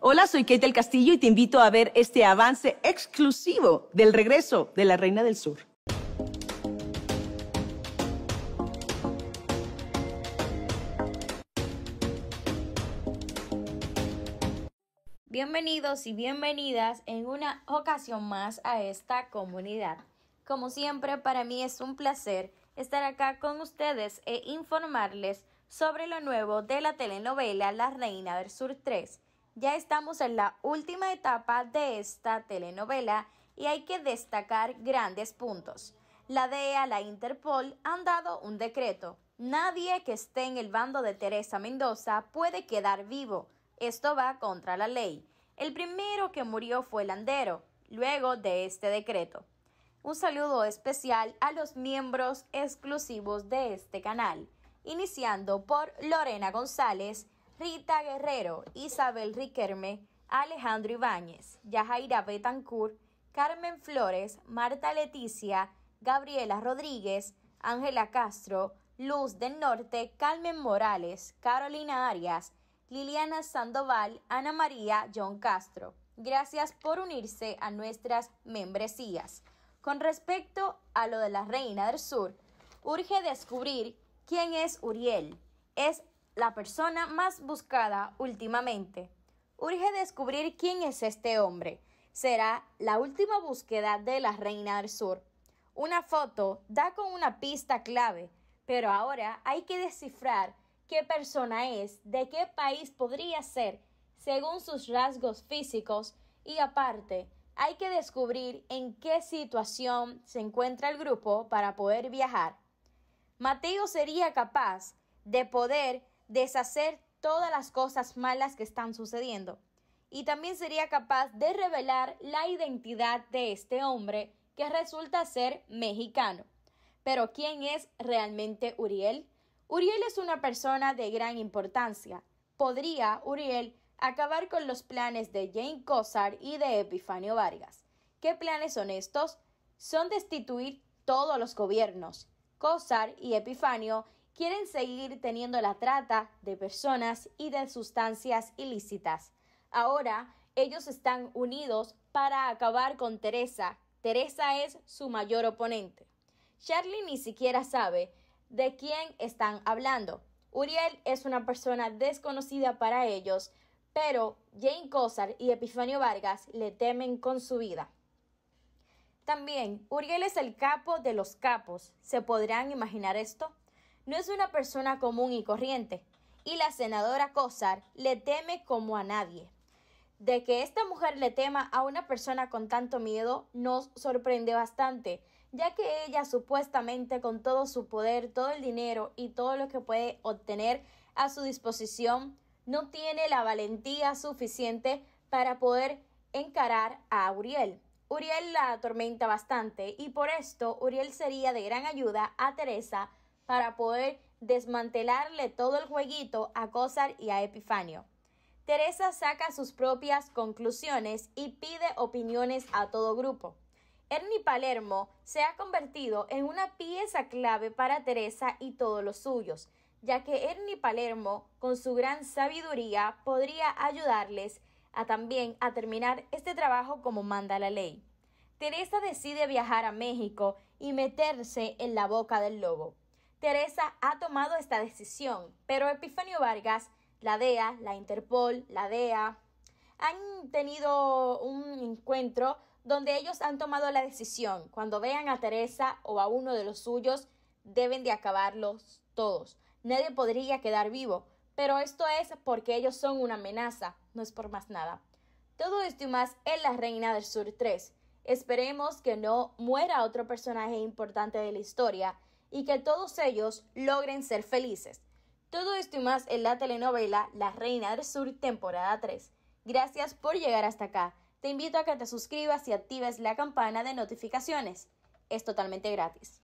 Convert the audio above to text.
Hola, soy Kate del Castillo y te invito a ver este avance exclusivo del regreso de la Reina del Sur. Bienvenidos y bienvenidas en una ocasión más a esta comunidad. Como siempre, para mí es un placer estar acá con ustedes e informarles sobre lo nuevo de la telenovela La Reina del Sur 3 ya estamos en la última etapa de esta telenovela y hay que destacar grandes puntos. La DEA, la Interpol han dado un decreto. Nadie que esté en el bando de Teresa Mendoza puede quedar vivo. Esto va contra la ley. El primero que murió fue Landero, luego de este decreto. Un saludo especial a los miembros exclusivos de este canal, iniciando por Lorena González, Rita Guerrero, Isabel Riquerme, Alejandro Ibáñez, Yajaira Betancourt, Carmen Flores, Marta Leticia, Gabriela Rodríguez, Ángela Castro, Luz del Norte, Carmen Morales, Carolina Arias, Liliana Sandoval, Ana María, John Castro. Gracias por unirse a nuestras membresías. Con respecto a lo de la Reina del Sur, urge descubrir quién es Uriel. Es la persona más buscada últimamente. Urge descubrir quién es este hombre. Será la última búsqueda de la Reina del Sur. Una foto da con una pista clave, pero ahora hay que descifrar qué persona es, de qué país podría ser, según sus rasgos físicos y aparte, hay que descubrir en qué situación se encuentra el grupo para poder viajar. Mateo sería capaz de poder deshacer todas las cosas malas que están sucediendo. Y también sería capaz de revelar la identidad de este hombre que resulta ser mexicano. Pero ¿quién es realmente Uriel? Uriel es una persona de gran importancia. Podría Uriel acabar con los planes de Jane Cosar y de Epifanio Vargas. ¿Qué planes son estos? Son destituir todos los gobiernos. Cosar y Epifanio quieren seguir teniendo la trata de personas y de sustancias ilícitas. Ahora ellos están unidos para acabar con Teresa. Teresa es su mayor oponente. Charlie ni siquiera sabe de quién están hablando. Uriel es una persona desconocida para ellos, pero Jane Cossar y Epifanio Vargas le temen con su vida. También, Uriel es el capo de los capos. ¿Se podrán imaginar esto? no es una persona común y corriente, y la senadora Cosar le teme como a nadie. De que esta mujer le tema a una persona con tanto miedo nos sorprende bastante, ya que ella supuestamente con todo su poder, todo el dinero y todo lo que puede obtener a su disposición, no tiene la valentía suficiente para poder encarar a Uriel. Uriel la atormenta bastante y por esto Uriel sería de gran ayuda a Teresa para poder desmantelarle todo el jueguito a Cosar y a Epifanio. Teresa saca sus propias conclusiones y pide opiniones a todo grupo. Ernie Palermo se ha convertido en una pieza clave para Teresa y todos los suyos, ya que Ernie Palermo, con su gran sabiduría, podría ayudarles a también a terminar este trabajo como manda la ley. Teresa decide viajar a México y meterse en la boca del lobo. Teresa ha tomado esta decisión, pero Epifanio Vargas, la DEA, la Interpol, la DEA, han tenido un encuentro donde ellos han tomado la decisión. Cuando vean a Teresa o a uno de los suyos, deben de acabarlos todos. Nadie podría quedar vivo, pero esto es porque ellos son una amenaza, no es por más nada. Todo esto y más en La Reina del Sur 3. Esperemos que no muera otro personaje importante de la historia y que todos ellos logren ser felices. Todo esto y más en la telenovela La Reina del Sur, temporada 3. Gracias por llegar hasta acá. Te invito a que te suscribas y actives la campana de notificaciones. Es totalmente gratis.